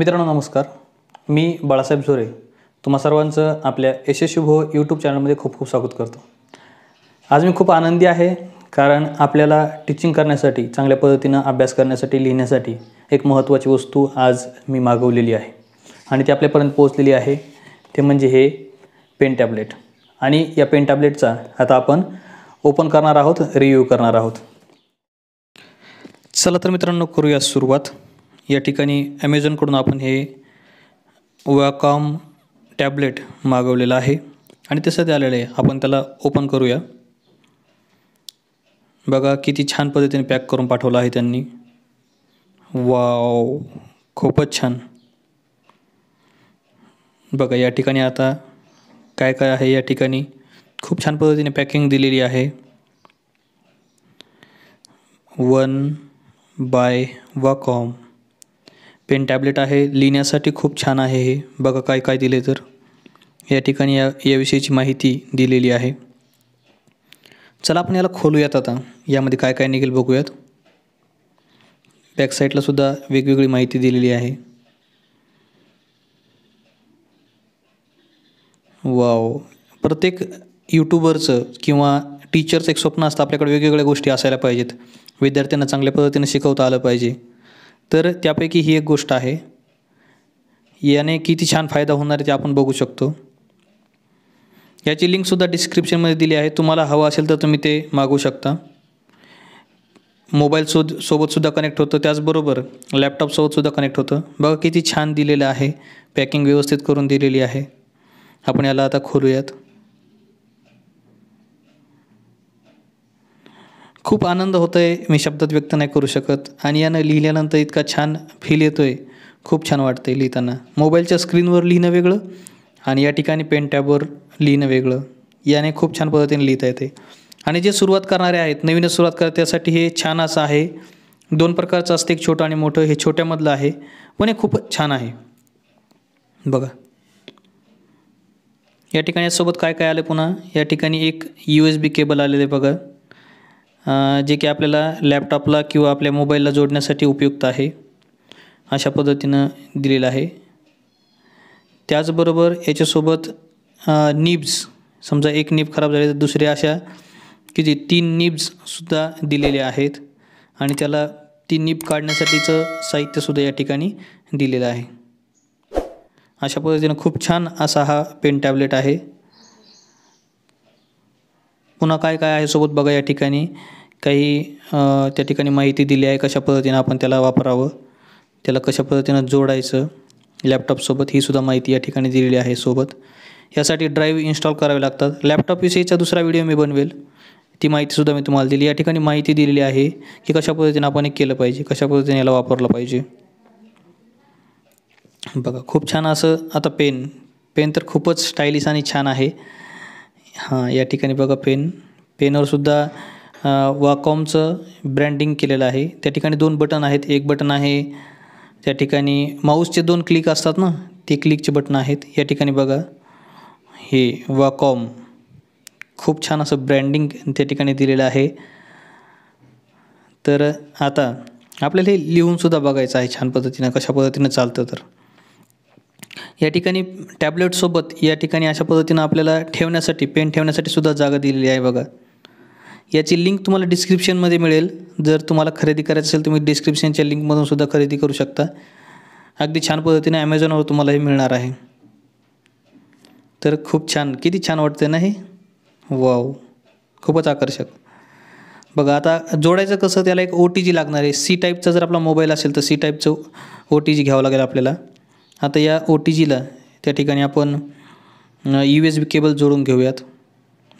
मित्रांनो नमस्कार मी बाळासाहेब झोरे तुम्हा सर्वांचं आपल्या यशस्वी भो यूट्यूब चॅनलमध्ये खूप खूप स्वागत करतो आज मी खूप आनंदी आहे कारण आपल्याला टीचिंग करण्यासाठी चांगल्या पद्धतीनं अभ्यास करण्यासाठी लिहिण्यासाठी एक महत्त्वाची वस्तू आज मी मागवलेली आहे आणि ती आपल्यापर्यंत पोहोचलेली आहे ते म्हणजे हे पेन टॅबलेट आणि या पेन टॅबलेटचा आता आपण ओपन करणार आहोत रिव्ह्यू करणार आहोत चला तर मित्रांनो करूया सुरुवात या ठिकाणी ॲमेझॉनकडून आपण हे वॅकॉम टॅबलेट मागवलेलं आहे आणि ते सध्या आलेलं आहे आपण त्याला ओपन करूया बघा किती छान पद्धतीने पॅक करून पाठवलं आहे त्यांनी वाव खूपच छान बघा या ठिकाणी आता काय काय आहे या ठिकाणी खूप छान पद्धतीने पॅकिंग दिलेली आहे One by Wacom pen tablet आहे लिहिण्यासाठी खूप छान आहे हे बघा काय काय दिले तर या ठिकाणी या याविषयीची माहिती दिलेली आहे चला आपण याला खोलूयात आता यामध्ये काय काय निघेल बघूयात बॅकसाईडला सुद्धा वेगवेगळी माहिती दिलेली आहे वाव प्रत्येक यूट्यूबरचं किंवा टीचरचं एक स्वप्न असतं आपल्याकडे वेगवेगळ्या गोष्टी असायला पाहिजेत विद्यार्थ्यांना चांगल्या पद्धतीने शिकवता आलं पाहिजे तर त्यापैकी ही एक गोष्ट आहे याने किती छान फायदा होणार आहे ते आपण बघू शकतो याची लिंकसुद्धा डिस्क्रिप्शनमध्ये दिली आहे तुम्हाला हवं असेल तर तुम्ही ते मागू शकता मोबाईल सो सोबतसुद्धा कनेक्ट होतं त्याचबरोबर लॅपटॉपसोबतसुद्धा कनेक्ट होतं बघा किती छान दिलेलं आहे पॅकिंग व्यवस्थित करून दिलेली आहे आपण याला आता खोलूयात खूप आनंद होतो आहे मी शब्दात व्यक्त नाही करू शकत आणि यानं लिहिल्यानंतर इतका छान फील येतो आहे खूप छान वाटते लिहिताना मोबाईलच्या स्क्रीनवर लिहिणं वेगळं आणि या ठिकाणी पेन टॅबवर लिहिणं वेगळं याने खूप छान पद्धतीने लिहिता येते आणि जे सुरुवात करणारे आहेत नवीन सुरुवात करतात त्यासाठी हे छान असं आहे दोन प्रकारचं असते एक छोटं आणि मोठं हे छोट्यामधलं आहे पण हे खूप छान आहे बघा या ठिकाणी यासोबत काय काय आलं पुन्हा या ठिकाणी एक यू एस बी केबल आलेलं आहे बघा जे की आपल्याला लॅपटॉपला किंवा आपल्या मोबाईलला जोडण्यासाठी उपयुक्त आहे अशा पद्धतीनं दिलेलं आहे त्याचबरोबर याच्यासोबत निब्स समजा एक निब खराब झाली तर दुसऱ्या अशा की जे तीन सुद्धा दिलेल्या आहेत आणि त्याला ती निब काढण्यासाठीचं साहित्यसुद्धा या ठिकाणी दिलेलं आहे अशा पद्धतीनं खूप छान असा हा पेन टॅबलेट आहे पुन्हा काय काय आहे सोबत बघा या ठिकाणी काही त्या ठिकाणी माहिती दिली आहे कशा पद्धतीनं आपण त्याला वापरावं त्याला कशा पद्धतीनं जोडायचं लॅपटॉपसोबत ही सुद्धा माहिती या ठिकाणी दिलेली आहे सोबत यासाठी ड्राईव्ह इन्स्टॉल करावे लागतात लॅपटॉपविषयीचा दुसरा व्हिडिओ मी बनवेल ती माहितीसुद्धा मी तुम्हाला दिली या ठिकाणी माहिती दिलेली आहे की कशा पद्धतीनं आपण हे केलं पाहिजे कशा पद्धतीने याला वापरलं पाहिजे बघा खूप छान असं आता पेन पेन तर खूपच स्टायलिश आणि छान आहे हां या ठिकाणी बघा पेन पेनवरसुद्धा वाकॉमचं ब्रँडिंग केलेलं आहे त्या ठिकाणी दोन बटन आहेत एक बटन आहे त्या ठिकाणी माऊसचे दोन क्लिक असतात ना ते क्लिकचे बटन आहेत या ठिकाणी बघा हे वाकॉम खूप छान असं ब्रँडिंग त्या ठिकाणी दिलेलं आहे तर आता आपल्याला हे लिहूनसुद्धा बघायचं आहे छान पद्धतीनं कशा पद्धतीनं चालतं तर या ठिकाणी टॅबलेटसोबत या ठिकाणी अशा पद्धतीनं आपल्याला ठेवण्यासाठी पेन ठेवण्यासाठी सुद्धा जागा दिलेली आहे बघा याची लिंक तुम्हाला डिस्क्रिप्शनमध्ये मिळेल जर तुम्हाला खरेदी करायचं असेल तुम्ही डिस्क्रिप्शनच्या लिंकमधून सुद्धा खरेदी करू शकता अगदी छान पद्धतीने ॲमेझॉनवर तुम्हाला हे मिळणार आहे तर खूप छान किती छान वाटते ना हे वाव खूपच आकर्षक बघा आता जोडायचं कसं त्याला एक ओ टी जी लागणार आहे सी टाईपचा जर आपला मोबाईल असेल तर सी टाईपचं ओ टी जी घ्यावं लागेल आपल्याला आता या ओ टी जीला त्या ठिकाणी आपण यू एस बी केबल जोडून घेऊयात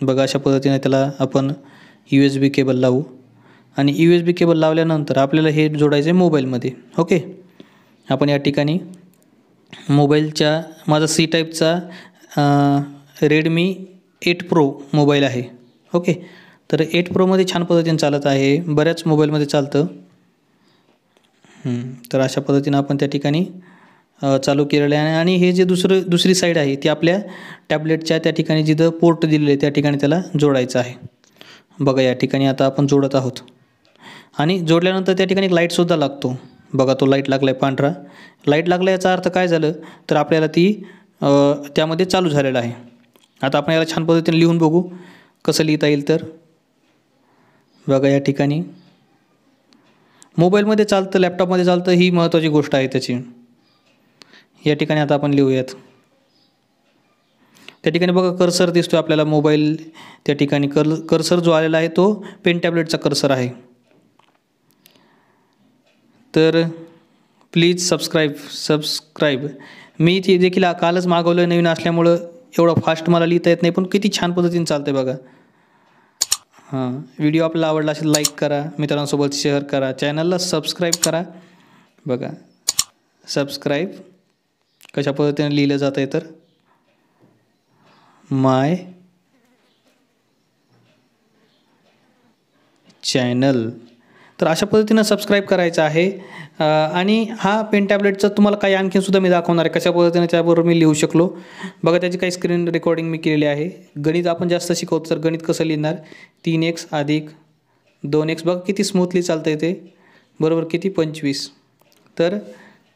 बघा अशा पद्धतीने त्याला आपण यू एस बी केबल लावू आणि यू एस बी केबल लावल्यानंतर आपल्याला हे जोडायचं आहे मोबाईलमध्ये ओके आपण या ठिकाणी मोबाईलच्या माझा सी टाईपचा रेडमी एट प्रो मोबाईल आहे ओके तर एट प्रोमध्ये छान पद्धतीने चालत आहे बऱ्याच मोबाईलमध्ये चालतं तर अशा पद्धतीनं आपण त्या ठिकाणी चालू केलेलं आहे आणि हे जे दुसरं दुसरी साईड आहे ती आपल्या टॅबलेटच्या त्या ठिकाणी जिथं पोर्ट दिलेलं आहे त्या ठिकाणी त्याला जोडायचं आहे बघा या ठिकाणी आता आपण जोडत आहोत आणि जोडल्यानंतर त्या ठिकाणी एक लाईटसुद्धा लागतो बघा तो लाईट लागला आहे पांढरा लाईट लागला याचा अर्थ काय झालं तर आपल्याला ती त्यामध्ये चालू झालेलं आहे आता आपण याला छान पद्धतीने लिहून बघू कसं लिहिता येईल तर बघा या ठिकाणी मोबाईलमध्ये चालतं लॅपटॉपमध्ये चालतं ही महत्त्वाची गोष्ट आहे त्याची या ठिकाणी आता आपण लिहूयात त्या ठिकाणी बघा कर्सर दिसतो आपल्याला मोबाईल त्या ठिकाणी कर कर्सर जो आलेला आहे तो पेन टॅबलेटचा कर्सर आहे तर प्लीज सबस्क्राईब सबस्क्राईब मी ते देखील कालच मागवलं नवीन असल्यामुळं एवढं फास्ट मला लिहिता येत नाही पण किती छान पद्धतीने चालतं आहे बघा हां व्हिडिओ आपल्याला आवडला असेल लाईक करा मित्रांसोबत शेअर करा चॅनलला सबस्क्राईब करा बघा सबस्क्राईब कशा पद्धतीने लिहिलं जात आहे तर माय चॅनल तर अशा पद्धतीनं सबस्क्राईब करायचं आहे आणि हा पेन टॅबलेटचं तुम्हाला काही सुद्धा मी दाखवणार आहे कशा पद्धतीने त्याबरोबर मी लिहू शकलो बघा त्याची काही स्क्रीन रेकॉर्डिंग मी केलेली आहे गणित आपण जास्त शिकवतो तर गणित कसं लिहिणार तीन एक्स अधिक दोन एक्स बघा किती स्मूथली चालतं आहे ते बरोबर किती पंचवीस तर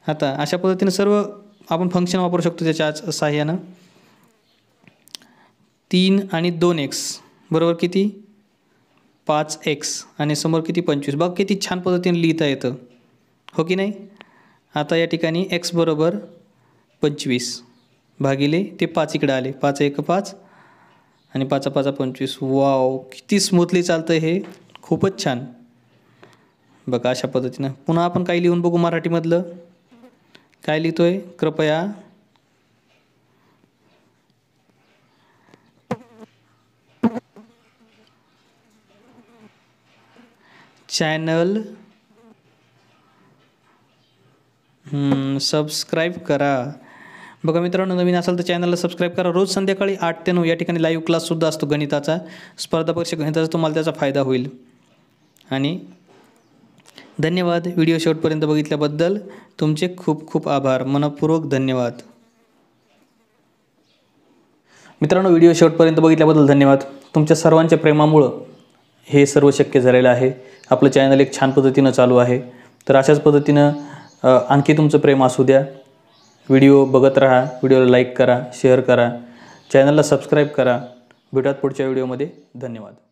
आता अशा पद्धतीनं सर्व आपण फंक्शन वापरू शकतो त्याच्या साह्यानं तीन आणि दोन एक्स बरोबर किती पाच एक्स आणि समोर किती पंचवीस बघ किती छान पद्धतीने लिहिता येतं हो की नाही आता या ठिकाणी एक्स बरोबर पंचवीस भागिले ते पाच इकडं आले पाच एक पाच आणि पाचा पाचा पंचवीस वाव किती स्मूथली चालतं हे खूपच छान बघा अशा पद्धतीनं पुन्हा आपण काही लिहून बघू मराठीमधलं काय लिहितोय कृपया चॅनल सबस्क्राईब करा बघा मित्रांनो नवीन असाल तर चॅनलला सबस्क्राईब करा रोज संध्याकाळी आठ ते नऊ या ठिकाणी लाईव्ह क्लाससुद्धा असतो गणिताचा स्पर्धा परीक्षा गणिताचा तुम्हाला त्याचा फायदा होईल आणि धन्यवाद व्हिडिओ शेवटपर्यंत बघितल्याबद्दल तुमचे खूप खूप आभार मनपूर्वक धन्यवाद मित्रांनो व्हिडिओ शेवटपर्यंत बघितल्याबद्दल धन्यवाद तुमच्या सर्वांच्या प्रेमामुळं हे सर्व शक्य झालेलं आहे आपलं चॅनल एक छान पद्धतीनं चालू आहे तर अशाच पद्धतीनं आणखी तुमचं प्रेम असू द्या व्हिडिओ बघत राहा व्हिडिओला लाईक करा शेअर करा चॅनलला सबस्क्राईब करा भेटत पुढच्या व्हिडिओमध्ये धन्यवाद